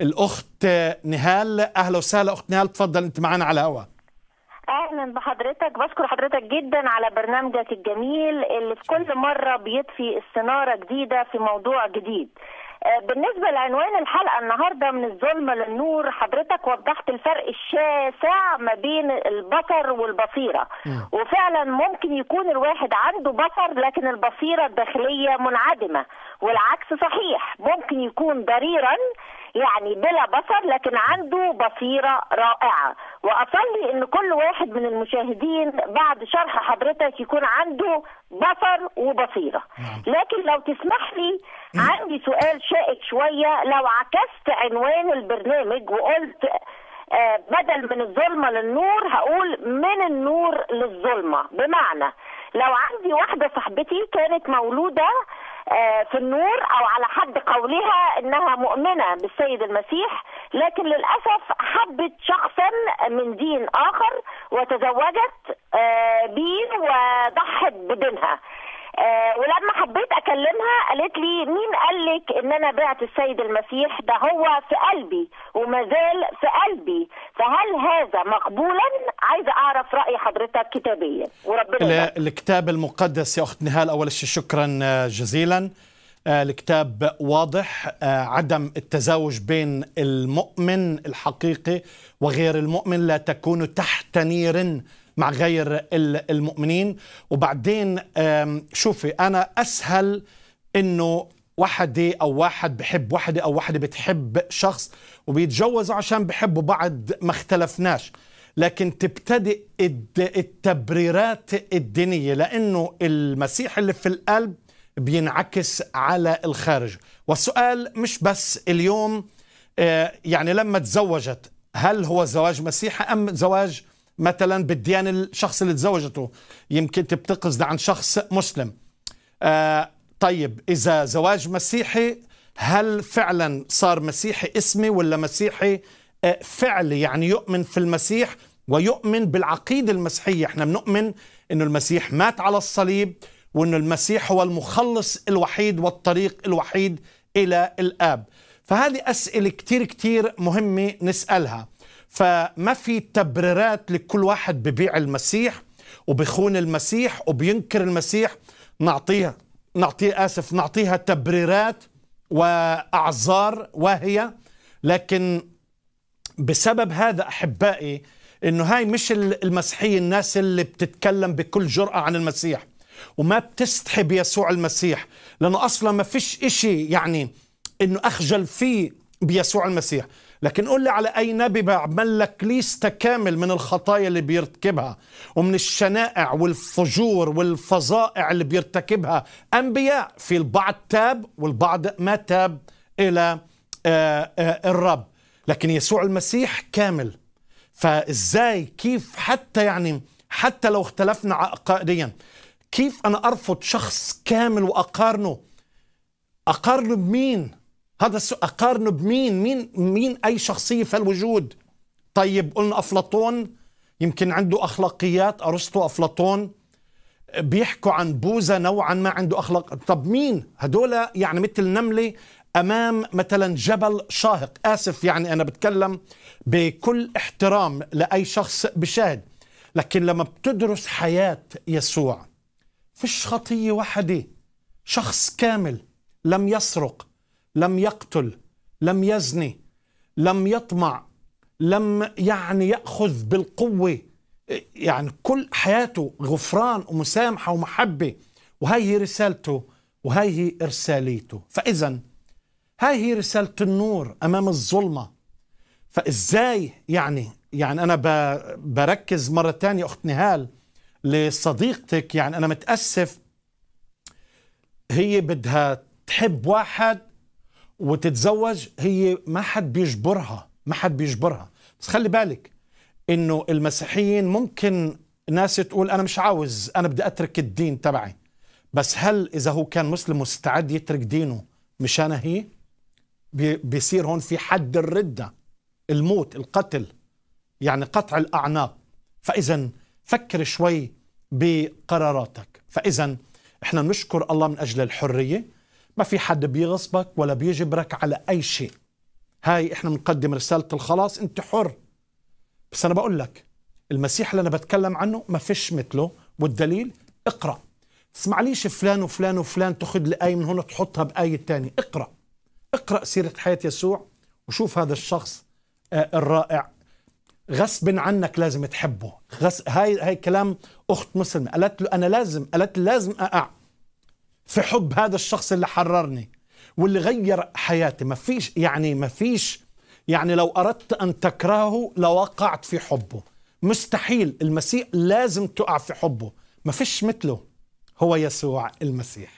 الاخت نهال اهلا وسهلا اخت نهال تفضل انت معانا على الهوا اهلا بحضرتك بشكر حضرتك جدا على برنامجك الجميل اللي في كل مره بيطفي السناره جديده في موضوع جديد آه، بالنسبة لعنوان الحلقة النهاردة من الظلم للنور حضرتك وضحت الفرق الشاسع ما بين البصر والبصيرة وفعلا ممكن يكون الواحد عنده بصر لكن البصيرة الداخلية منعدمة والعكس صحيح ممكن يكون ضريرا يعني بلا بصر لكن عنده بصيرة رائعة وأصلي أن كل واحد من المشاهدين بعد شرح حضرتك يكون عنده بصر وبصيرة لكن لو تسمح لي عندي سؤال شائك شويه لو عكست عنوان البرنامج وقلت آه، بدل من الظلمه للنور هقول من النور للظلمه بمعنى لو عندي واحده صاحبتي كانت مولوده آه، في النور او على حد قولها انها مؤمنه بالسيد المسيح لكن للاسف حبت شخصا من دين اخر وتزوجت آه بيه وضحت بدينها آه، ولما حبيت اكلمها قالت لي مين قال لك ان انا بعت السيد المسيح ده هو في قلبي وما زال في قلبي فهل هذا مقبولا عايزه اعرف راي حضرتك كتابيا وربنا الكتاب المقدس يا اخت نهال اول شيء شكرا آه، جزيلا آه، الكتاب واضح عدم التزاوج بين المؤمن الحقيقي وغير المؤمن لا تكون تحت نير مع غير المؤمنين وبعدين شوفي أنا أسهل أنه وحدة أو واحد بحب وحدة أو وحدة بتحب شخص وبيتجوزوا عشان بحبوا بعد ما اختلفناش لكن تبتدئ التبريرات الدينية لأنه المسيح اللي في القلب بينعكس على الخارج والسؤال مش بس اليوم آه، يعني لما تزوجت هل هو زواج مسيحي أم زواج مثلا بالديانة الشخص اللي تزوجته يمكن تبتقصد عن شخص مسلم آه طيب إذا زواج مسيحي هل فعلا صار مسيحي اسمي ولا مسيحي آه فعلي يعني يؤمن في المسيح ويؤمن بالعقيدة المسيحية احنا بنؤمن أنه المسيح مات على الصليب وأنه المسيح هو المخلص الوحيد والطريق الوحيد إلى الآب فهذه أسئلة كتير كتير مهمة نسألها فما في تبريرات لكل واحد ببيع المسيح وبخون المسيح وبينكر المسيح نعطيها نعطيه اسف نعطيها تبريرات واعذار واهيه لكن بسبب هذا احبائي انه هاي مش المسيحيه الناس اللي بتتكلم بكل جرأه عن المسيح وما بتستحي بيسوع المسيح لانه اصلا ما فيش اشي يعني انه اخجل فيه بيسوع المسيح لكن قول لي على أي نبي بعمل لك ليست كامل من الخطايا اللي بيرتكبها ومن الشنائع والفجور والفظائع اللي بيرتكبها أنبياء في البعض تاب والبعض ما تاب إلى آه، آه، الرب لكن يسوع المسيح كامل فازاي كيف حتى يعني حتى لو اختلفنا عقائديا كيف انا ارفض شخص كامل واقارنه اقارنه بمين هذا السؤال اقارنه بمين مين مين اي شخصيه في الوجود طيب قلنا افلاطون يمكن عنده اخلاقيات ارسطو افلاطون آه، بيحكوا عن بوذا نوعا ما عنده اخلاق طب مين هدول يعني مثل نمله امام مثلا جبل شاهق اسف يعني انا بتكلم بكل احترام لاي شخص بشاهد لكن لما بتدرس حياه يسوع فيش خطيه واحده شخص كامل لم يسرق لم يقتل لم يزني لم يطمع لم يعني ياخذ بالقوه يعني كل حياته غفران ومسامحه ومحبه وهي هي رسالته وهي هي ارساليته فاذا هاي هي رساله النور امام الظلمه فازاي يعني يعني انا بركز مره ثانيه اخت نهال لصديقتك يعني انا متاسف هي بدها تحب واحد وتتزوج هي ما حد بيجبرها ما حد بيجبرها بس خلي بالك انه المسيحيين ممكن ناس تقول انا مش عاوز انا بدي اترك الدين تبعي بس هل اذا هو كان مسلم مستعد يترك دينه مشان هي بيصير هون في حد الرده الموت القتل يعني قطع الاعناق فاذا فكر شوي بقراراتك فاذا احنا نشكر الله من اجل الحريه ما في حد بيغصبك ولا بيجبرك على أي شيء هاي إحنا بنقدم رسالة الخلاص أنت حر بس أنا بقول لك المسيح اللي أنا بتكلم عنه ما فيش مثله والدليل اقرأ اسمع ليش فلان وفلان وفلان تاخذ لي آية من هنا تحطها بآية تانية اقرأ اقرأ سيرة حياة يسوع وشوف هذا الشخص آه، الرائع غصب عنك لازم تحبه غس... هاي هاي كلام اخت مسلمه قالت له انا لازم قالت لازم أقع في حب هذا الشخص اللي حررني واللي غير حياتي ما فيش يعني ما فيش يعني لو أردت أن تكرهه لوقعت في حبه مستحيل المسيح لازم تقع في حبه ما فيش مثله هو يسوع المسيح